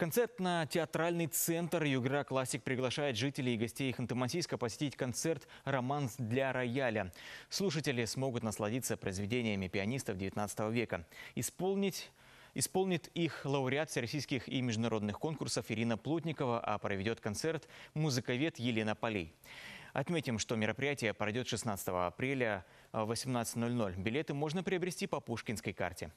Концертно-театральный центр «Югра Классик» приглашает жителей и гостей Ханты-Мансийска посетить концерт «Романс для рояля». Слушатели смогут насладиться произведениями пианистов XIX века. Исполнить Исполнит их лауреат всероссийских и международных конкурсов Ирина Плотникова, а проведет концерт музыковед Елена Полей. Отметим, что мероприятие пройдет 16 апреля в 18.00. Билеты можно приобрести по пушкинской карте.